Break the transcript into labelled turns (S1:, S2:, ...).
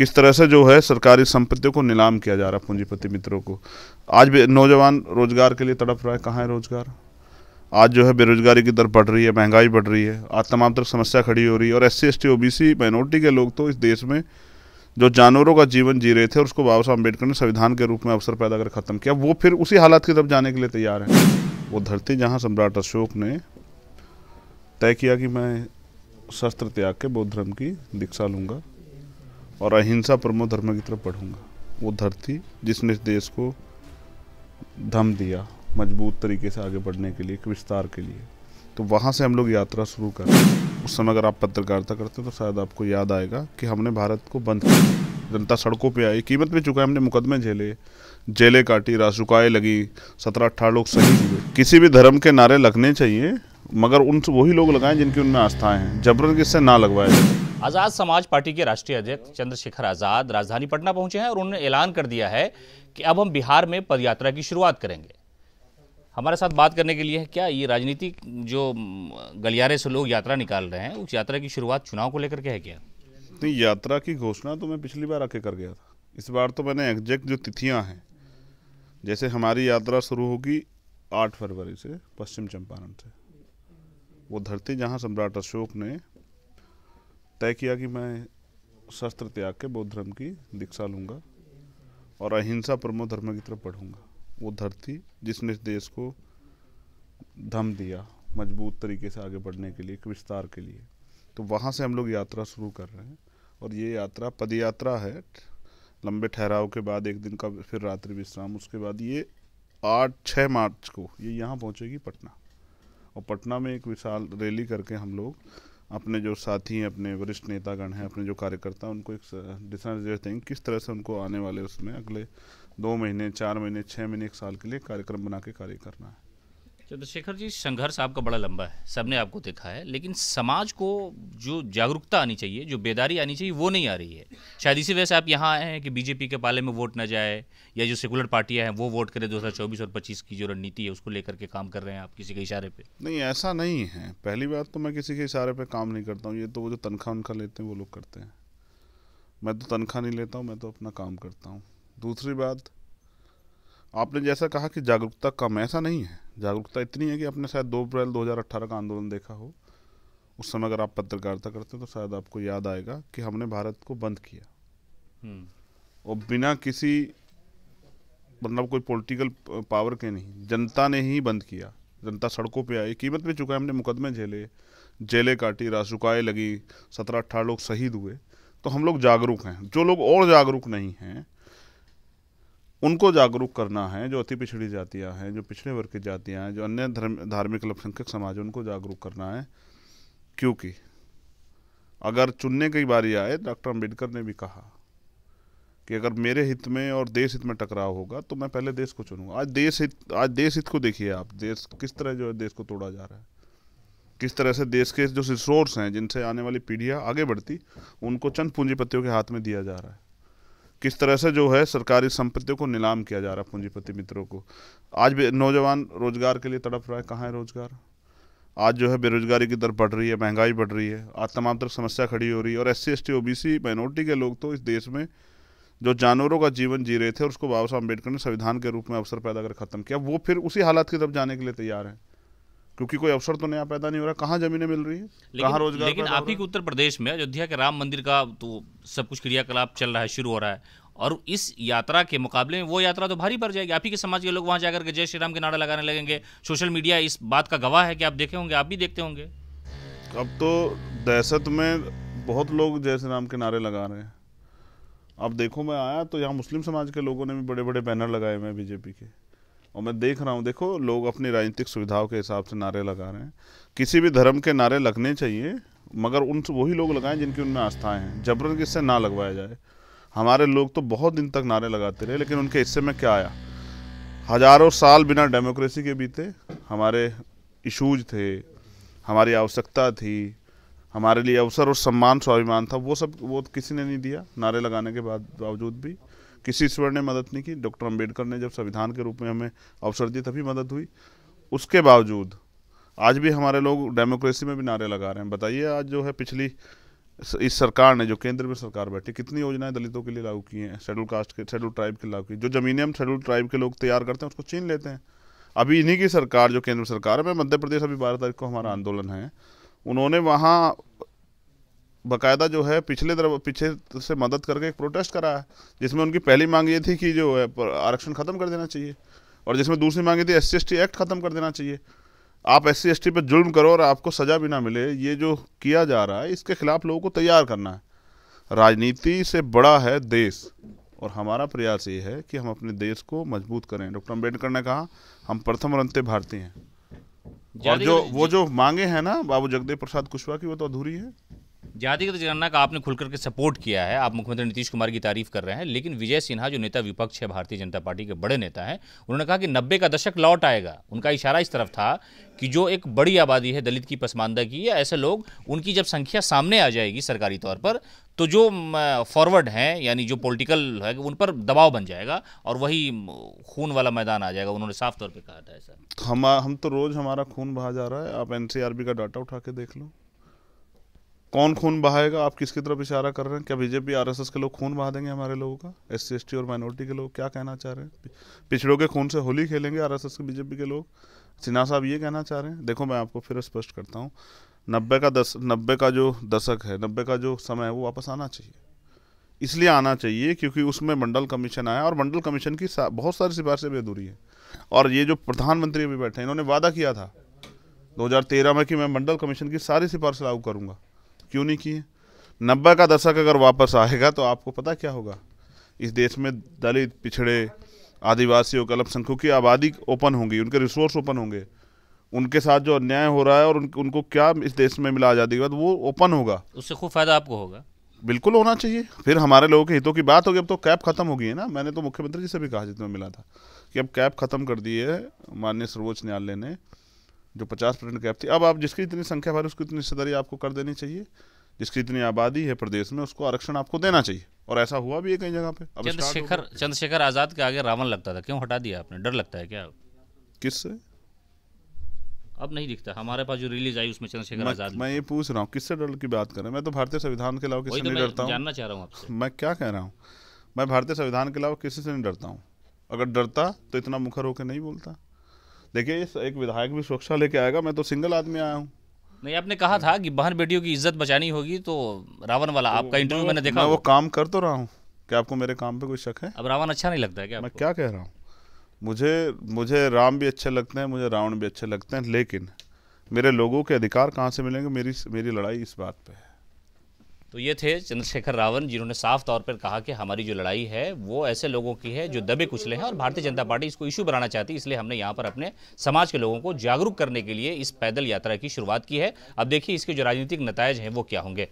S1: किस तरह से जो है सरकारी संपत्तियों को नीलाम किया जा रहा है पूंजीपति मित्रों को आज भी नौजवान रोजगार के लिए तड़प रहा है कहाँ है रोजगार आज जो है बेरोजगारी की दर बढ़ रही है महंगाई बढ़ रही है आज तमाम तरफ समस्या खड़ी हो रही है और S C S T O B C minority के लोग तो इस देश में जो जानवरों का जीवन जी रहे थे और उसको बाबा साहब अम्बेडकर ने संविधान के रूप में अवसर पैदा कर खत्म किया वो फिर उसी हालात की तरफ जाने के लिए तैयार है वो धरती जहाँ सम्राट अशोक ने तय किया कि मैं शस्त्र त्याग के बौद्ध धर्म की दीक्षा लूँगा और अहिंसा परमो धर्म की तरफ पढ़ूंगा वो धरती जिसने इस देश को धम दिया मजबूत तरीके से आगे बढ़ने के लिए एक विस्तार के लिए तो वहाँ से हम लोग यात्रा शुरू कर उस समय अगर आप पत्रकारिता करते तो शायद आपको याद आएगा कि हमने भारत को बंद किया जनता सड़कों पे आई कीमत पे चुका हमने मुकदमे झेले जेलें काटी रासुकाएँ लगी सत्रह अठारह लोग शहीद हुए किसी भी धर्म के नारे लगने चाहिए मगर उन वही लोग लगाएं जिनकी उनमें आस्थाएं हैं जबरन किससे ना लगवाए
S2: आज़ाद समाज पार्टी के राष्ट्रीय अध्यक्ष चंद्रशेखर आज़ाद राजधानी पटना पहुंचे हैं और उन्होंने ऐलान कर दिया है कि अब हम बिहार में पदयात्रा की शुरुआत करेंगे हमारे साथ बात करने के लिए है क्या ये राजनीतिक जो गलियारे से लोग यात्रा निकाल रहे हैं उस यात्रा की शुरुआत चुनाव को लेकर के है क्या
S1: नहीं यात्रा की घोषणा तो मैं पिछली बार आके कर गया था इस बार तो मैंने एग्जैक्ट जो तिथियाँ हैं जैसे हमारी यात्रा शुरू होगी आठ फरवरी से पश्चिम चंपारण से वो धरती जहाँ सम्राट अशोक ने तय किया कि मैं शस्त्र त्याग के बौद्ध धर्म की दीक्षा लूँगा और अहिंसा प्रमो धर्म की तरफ पढ़ूंगा वो धरती जिसने इस देश को धम दिया मजबूत तरीके से आगे बढ़ने के लिए एक विस्तार के लिए तो वहाँ से हम लोग यात्रा शुरू कर रहे हैं और ये यात्रा पद यात्रा है लंबे ठहराव के बाद एक दिन का फिर रात्रि विश्राम उसके बाद ये आठ छः मार्च को ये यहाँ पहुँचेगी पटना और पटना में एक विशाल रैली करके हम लोग अपने जो साथी हैं अपने वरिष्ठ नेतागण हैं अपने जो कार्यकर्ता हैं उनको एक निर्देश देंगे किस तरह से उनको आने वाले उसमें अगले दो महीने चार महीने छः महीने एक साल के लिए कार्यक्रम बना के कार्य करना है
S2: चंद्रशेखर जी संघर्ष आपका बड़ा लंबा है सबने आपको देखा है लेकिन समाज को जो जागरूकता आनी चाहिए जो बेदारी आनी चाहिए वो नहीं आ रही है शायद इसी वजह से आप यहाँ आए हैं कि बीजेपी के पाले में वोट ना जाए या जो सेकुलर पार्टियाँ हैं वो वोट करें दो और पच्चीस की जो रणनीति है उसको लेकर के काम कर रहे हैं आप किसी के इशारे पर
S1: नहीं ऐसा नहीं है पहली बात तो मैं किसी के इशारे पर काम नहीं करता हूँ ये तो वो जो तनख्वाह उनखा लेते हैं वो लोग करते हैं मैं तो तनख्वाह नहीं लेता हूँ मैं तो अपना काम करता हूँ दूसरी बात आपने जैसा कहा कि जागरूकता कम ऐसा नहीं है जागरूकता इतनी है कि आपने शायद दो अप्रैल दो का आंदोलन देखा हो उस समय अगर आप पत्रकारिता करते हैं तो शायद आपको याद आएगा कि हमने भारत को बंद किया हम्म। और बिना किसी मतलब कोई पॉलिटिकल पावर के नहीं जनता ने ही बंद किया जनता सड़कों पे आई कीमत भी चुका है हमने मुकदमे झेले जेलें काटी रासुकाएँ लगी सत्रह अट्ठारह लोग शहीद हुए तो हम लोग जागरूक हैं जो लोग और जागरूक नहीं हैं उनको जागरूक करना है जो अति पिछड़ी जातियाँ हैं जो पिछड़े वर्ग की जातियाँ हैं जो अन्य धर्म धार्मिक अल्पसंख्यक समाज है उनको जागरूक करना है क्योंकि अगर चुनने की बारी आए डॉक्टर अम्बेडकर ने भी कहा कि अगर मेरे हित में और देश हित में टकराव होगा तो मैं पहले देश को चुनूंगा आज देश हित आज देश हित को देखिए आप देश किस तरह जो है देश को तोड़ा जा रहा है किस तरह से देश के जो रिसोर्स हैं जिनसे आने वाली पीढ़ियाँ आगे बढ़ती उनको चंद पूंजीपतियों के हाथ में दिया जा रहा है किस तरह से जो है सरकारी संपत्तियों को नीलाम किया जा रहा है पूंजीपति मित्रों को आज भी नौजवान रोजगार के लिए तड़प रहा है कहाँ है रोजगार आज जो है बेरोजगारी की दर बढ़ रही है महंगाई बढ़ रही है आज तमाम तरफ समस्या खड़ी हो रही है और एस सी एस माइनॉरिटी के लोग तो इस देश में जो जानवरों का जीवन जी रहे थे और उसको बाबा साहब अम्बेडकर ने संविधान के रूप में अवसर पैदा कर खत्म किया वो फिर उसी हालात की तरफ जाने के लिए तैयार हैं क्योंकि कोई अवसर तो नया पैदा नहीं हो रहा कहाँ जमीनें मिल रही है कहाँ रोजगार लेकिन आप ही
S2: के उत्तर प्रदेश में अयोध्या के राम मंदिर का तो सब कुछ क्रियाकलाप चल रहा है शुरू हो रहा है और इस यात्रा के मुकाबले में वो यात्रा तो भारी पड़ जाएगी आप ही के समाज के लोग वहाँ जाकर के जय श्री राम के नारा लगाने लगेंगे सोशल मीडिया इस बात का गवाह है कि आप देखे होंगे आप भी देखते होंगे
S1: अब तो दहशत में बहुत लोग जय श्री राम के नारे लगा रहे हैं अब देखो मैं आया तो यहाँ मुस्लिम समाज के लोगों ने भी बड़े बड़े बैनर लगाए हुए हैं बीजेपी के और मैं देख रहा हूँ देखो लोग अपनी राजनीतिक सुविधाओं के हिसाब से नारे लगा रहे हैं किसी भी धर्म के नारे लगने चाहिए मगर उन वही लोग लगाएं जिनकी उनमें आस्थाएं हैं जबरन किससे ना लगवाया जाए हमारे लोग तो बहुत दिन तक नारे लगाते रहे लेकिन उनके हिस्से में क्या आया हजारों साल बिना डेमोक्रेसी के बीते हमारे इशूज थे हमारी आवश्यकता थी हमारे लिए अवसर और सम्मान स्वाभिमान था वो सब वो किसी ने नहीं दिया नारे लगाने के बाद बावजूद भी किसी ईश्वर ने मदद नहीं की डॉक्टर अम्बेडकर ने जब संविधान के रूप में हमें अवसर दिए तभी मदद हुई उसके बावजूद आज भी हमारे लोग डेमोक्रेसी में भी नारे लगा रहे हैं बताइए आज जो है पिछली इस सरकार ने जो केंद्र में सरकार बैठी कितनी योजनाएं दलितों के लिए लागू की हैं शेड्यूल कास्ट के शेड्यूल ट्राइब के लागू की जो ज़मीनें हम शेड्यूल ट्राइब के लोग तैयार करते हैं उसको छीन लेते हैं अभी इन्हीं की सरकार जो केंद्र सरकार है मैं मध्य प्रदेश अभी बारह तारीख को हमारा आंदोलन है उन्होंने वहाँ बाकायदा जो है पिछले दर पीछे से मदद करके एक प्रोटेस्ट करा है जिसमें उनकी पहली मांग ये थी कि जो है आरक्षण ख़त्म कर देना चाहिए और जिसमें दूसरी मांग ये थी एस सी एक्ट ख़त्म कर देना चाहिए आप एस सी पर जुल्म करो और आपको सज़ा भी ना मिले ये जो किया जा रहा है इसके खिलाफ लोगों को तैयार करना है राजनीति से बड़ा है देश और हमारा प्रयास ये है कि हम अपने देश को मजबूत करें डॉक्टर अम्बेडकर ने
S2: कहा हम प्रथम और अंत्य भारतीय हैं और जो
S1: वो जो मांगे हैं ना बाबू जगदेव प्रसाद कुशवाहा की वो तो अधूरी है
S2: जातिगत जनगणना का आपने खुल करके सपोर्ट किया है आप मुख्यमंत्री नीतीश कुमार की तारीफ कर रहे हैं लेकिन विजय सिन्हा जो नेता विपक्ष है भारतीय जनता पार्टी के बड़े नेता हैं उन्होंने कहा कि नब्बे का दशक लौट आएगा उनका इशारा इस तरफ था कि जो एक बड़ी आबादी है दलित की पसमानदा की या ऐसे लोग उनकी जब संख्या सामने आ जाएगी सरकारी तौर पर तो जो फॉरवर्ड हैं यानी जो पॉलिटिकल है उन पर दबाव बन जाएगा और वही खून वाला मैदान आ जाएगा उन्होंने साफ तौर पर कहा था
S1: ऐसा हम हम तो रोज़ हमारा खून बहा जा रहा है आप एन का डाटा उठा के देख लो कौन खून बहाएगा आप किसकी तरफ इशारा कर रहे हैं क्या बीजेपी आर के लोग खून बहा देंगे हमारे लोगों का एस सी और माइनॉरिटी के लोग क्या कहना चाह रहे हैं पिछड़ों के खून से होली खेलेंगे आर के बीजेपी के लोग सिन्हा साहब ये कहना चाह रहे हैं देखो मैं आपको फिर स्पष्ट करता हूँ नब्बे का दस नब्बे का जो दशक है नब्बे का जो समय है वो वापस आना चाहिए इसलिए आना चाहिए क्योंकि उसमें मंडल कमीशन आया और मंडल कमीशन की सा, बहुत सारी सिफारिशें भी अधूरी है और ये जो प्रधानमंत्री अभी बैठे हैं इन्होंने वादा किया था 2013 में कि मैं मंडल कमीशन की सारी सिफारिशें लागू करूंगा क्यों नहीं किए नब्बे का दशक अगर वापस आएगा तो आपको पता क्या होगा इस देश में दलित पिछड़े आदिवासी और अल्पसंख्यकों की आबादी ओपन होंगी उनके रिसोर्स ओपन होंगे उनके साथ जो अन्याय हो रहा है और उन, उनको क्या इस देश में मिला आज़ादी के बाद वो ओपन होगा
S2: उससे खूब फ़ायदा आपको होगा
S1: बिल्कुल होना चाहिए फिर हमारे लोगों के हितों की बात होगी अब तो कैब खत्म हो गई है ना मैंने तो मुख्यमंत्री जी से भी कहा जितना मिला था कि अब कैब खत्म कर दिए है माननीय सर्वोच्च न्यायालय ने जो पचास परसेंट गैप थी अब आप जिसकी इतनी संख्या भर उसकी इतनी हिस्सेदारी आपको कर देनी चाहिए जिसकी इतनी आबादी है प्रदेश में उसको आरक्षण आपको देना चाहिए और ऐसा हुआ भी है कई जगह पे चंद्रशेखर
S2: चंद्रशेखर आजाद के आगे रावण लगता था क्यों हटा दिया आपने डर लगता है क्या किससे अब नहीं दिखता हमारे पास जो रिलीज आई उसमें चंद्रशेखर आजाद
S1: मैं ये पूछ रहा हूँ किससे डर की बात करें मैं तो भारतीय संविधान के अलावा किसी तो नहीं डरता हूँ जानना चाह रहा हूँ मैं क्या कह रहा हूँ मैं भारतीय संविधान के अलावा किसी से नहीं डरता हूँ अगर डरता तो इतना मुखर होकर नहीं बोलता देखिए एक विधायक भी सुरक्षा लेके आएगा मैं तो सिंगल आदमी आया हूँ
S2: नहीं आपने कहा था कि बहन बेटियों की इज्जत बचानी होगी तो रावण वाला आपका इंटरव्यू मैंने देखा मैं वो
S1: काम कर तो रहा हूँ क्या आपको मेरे काम पे कोई शक है अब रावण अच्छा नहीं लगता है क्या मैं क्या कह रहा हूँ मुझे मुझे राम भी अच्छे लगते हैं मुझे रावण भी अच्छे लगते हैं लेकिन मेरे लोगों के अधिकार कहाँ से मिलेंगे मेरी मेरी लड़ाई इस बात पर है
S2: तो ये थे चंद्रशेखर रावण जिन्होंने साफ तौर पर कहा कि हमारी जो लड़ाई है वो ऐसे लोगों की है जो दबे कुचले हैं और भारतीय जनता पार्टी इसको इशू बनाना चाहती है इसलिए हमने यहाँ पर अपने समाज के लोगों को जागरूक करने के लिए इस पैदल यात्रा की शुरुआत की है अब देखिए इसके जो राजनीतिक नतज हैं वो क्या होंगे